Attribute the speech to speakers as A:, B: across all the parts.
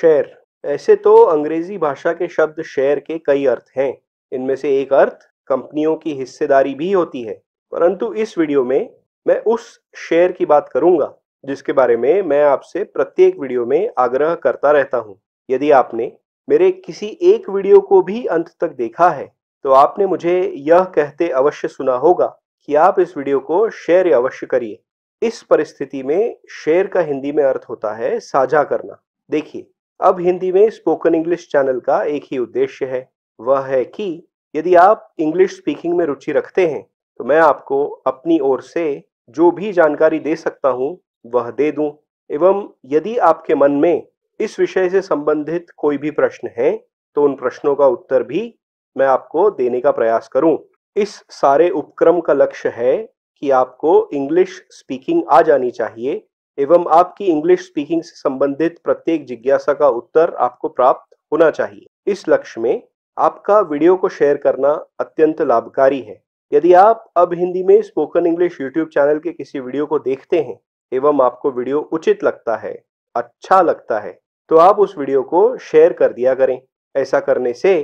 A: शेर ऐसे तो अंग्रेजी भाषा के शब्द शेयर के कई अर्थ हैं इनमें से एक अर्थ कंपनियों की हिस्सेदारी भी होती है परंतु इस वीडियो में मैं उस शेयर की बात करूंगा जिसके बारे में मैं आपसे प्रत्येक वीडियो में आग्रह करता रहता हूं। यदि आपने मेरे किसी एक वीडियो को भी अंत तक देखा है तो आपने मुझे यह कहते अवश्य सुना होगा कि आप इस वीडियो को शेयर अवश्य करिए इस परिस्थिति में शेयर का हिंदी में अर्थ होता है साझा करना देखिए अब हिंदी में स्पोकन इंग्लिश चैनल का एक ही उद्देश्य है वह है कि यदि आप इंग्लिश स्पीकिंग में रुचि रखते हैं तो मैं आपको अपनी ओर से जो भी जानकारी दे सकता हूँ वह दे दूं एवं यदि आपके मन में इस विषय से संबंधित कोई भी प्रश्न है तो उन प्रश्नों का उत्तर भी मैं आपको देने का प्रयास करूं। इस सारे उपक्रम का लक्ष्य है कि आपको इंग्लिश स्पीकिंग आ जानी चाहिए एवं आपकी इंग्लिश स्पीकिंग से संबंधित प्रत्येक जिज्ञासा का उत्तर आपको प्राप्त होना चाहिए इस लक्ष्य में आपका वीडियो को शेयर करना अत्यंत लाभकारी है यदि आप अब हिंदी में स्पोकन इंग्लिश यूट्यूब चैनल के किसी वीडियो को देखते हैं एवं आपको वीडियो उचित लगता है अच्छा लगता है तो आप उस वीडियो को शेयर कर दिया करें ऐसा करने से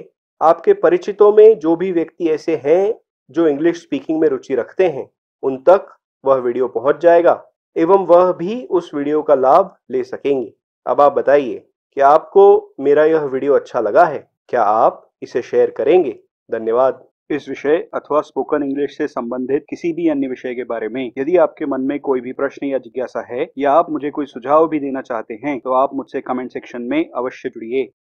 A: आपके परिचितों में जो भी व्यक्ति ऐसे हैं जो इंग्लिश स्पीकिंग में रुचि रखते हैं उन तक वह वीडियो पहुंच जाएगा एवं वह भी उस वीडियो का लाभ ले सकेंगे अब आप बताइए कि आपको मेरा यह वीडियो अच्छा लगा है क्या आप इसे शेयर करेंगे धन्यवाद इस विषय अथवा स्पोकन इंग्लिश से संबंधित किसी भी अन्य विषय के बारे में यदि आपके मन में कोई भी प्रश्न या जिज्ञासा है या आप मुझे कोई सुझाव भी देना चाहते हैं तो आप मुझसे कमेंट सेक्शन में अवश्य जुड़िए